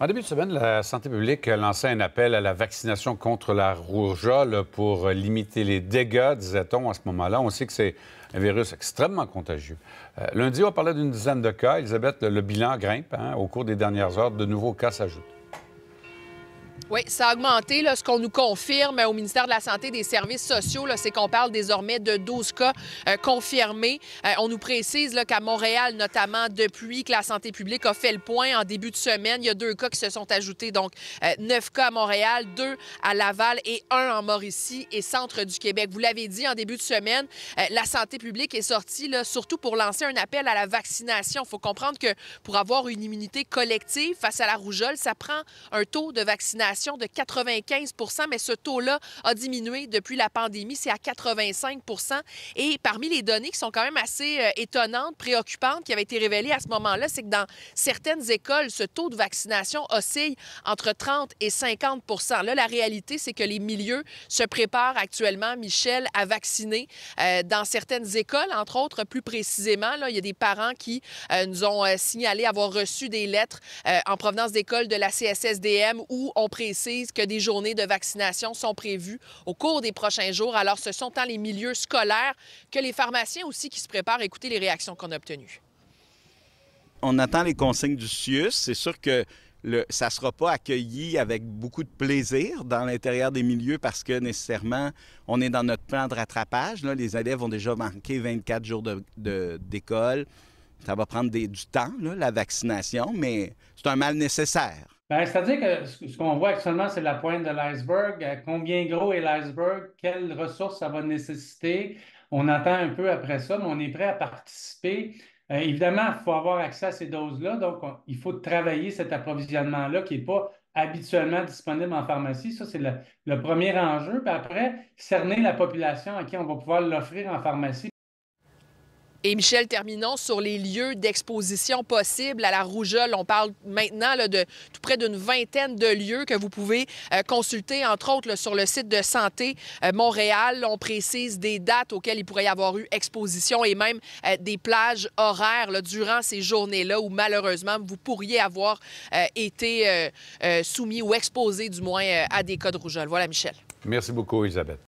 En début de semaine, la santé publique lançait un appel à la vaccination contre la rougeole pour limiter les dégâts, disait-on à ce moment-là. On sait que c'est un virus extrêmement contagieux. Euh, lundi, on parlait d'une dizaine de cas. Elisabeth, le, bilan grimpe. Hein, au cours des dernières heures, de nouveaux cas s'ajoutent. Oui, ça a augmenté. Là, ce qu'on nous confirme euh, au ministère de la Santé et des Services sociaux, c'est qu'on parle désormais de 12 cas euh, confirmés. Euh, on nous précise qu'à Montréal, notamment, depuis que la santé publique a fait le point en début de semaine, il y a deux cas qui se sont ajoutés. Donc, neuf cas à Montréal, 2 à Laval et un en Mauricie et centre du Québec. Vous l'avez dit en début de semaine, la santé publique est sortie là, surtout pour lancer un appel à la vaccination. Il faut comprendre que pour avoir une immunité collective face à la rougeole, ça prend un taux de vaccination de 95 mais ce taux-là a diminué depuis la pandémie. C'est à 85 Et parmi les données qui sont quand même assez euh, étonnantes, préoccupantes, qui avaient été révélées à ce moment-là, c'est que dans certaines écoles, ce taux de vaccination oscille entre 30 et 50 Là, la réalité, c'est que les milieux se préparent actuellement, Michel, à vacciner euh, dans certaines écoles, entre autres, plus précisément. Là, il y a des parents qui euh, nous ont signalé avoir reçu des lettres en provenance d'écoles de la CSSDM où on précise que des journées de vaccination sont prévues au cours des prochains jours. Alors, ce sont tant les milieux scolaires que les pharmaciens aussi qui se préparent à écouter les réactions qu'on a obtenues. On attend les consignes du CIUS. C'est sûr que le, ça ne sera pas accueilli avec beaucoup de plaisir dans l'intérieur des milieux parce que nécessairement, on est dans notre plan de rattrapage. les élèves ont déjà manqué 24 jours d'école. De, ça va prendre du temps, la vaccination, mais c'est un mal nécessaire. Ben, c'est-à-dire que ce qu'on voit actuellement, c'est la pointe de l'iceberg. Euh, combien gros est l'iceberg? Quelles ressources ça va nécessiter? On attend un peu après ça, mais on est prêt à participer. Euh, évidemment, il faut avoir accès à ces doses-là, donc il faut travailler cet approvisionnement-là qui n'est pas habituellement disponible en pharmacie. Ça, c'est le, le, premier enjeu. Puis après, cerner la population à qui on va pouvoir l'offrir en pharmacie et Michel, terminons sur les lieux d'exposition possibles à la rougeole. On parle maintenant de tout près d'une vingtaine de lieux que vous pouvez euh, consulter, entre autres sur le site de Santé euh, Montréal. On précise des dates auxquelles il pourrait y avoir eu exposition et même euh, des plages horaires durant ces journées-là où malheureusement vous pourriez avoir été soumis ou exposé du moins à des cas de rougeole. Voilà, Michel. Merci beaucoup, Isabelle.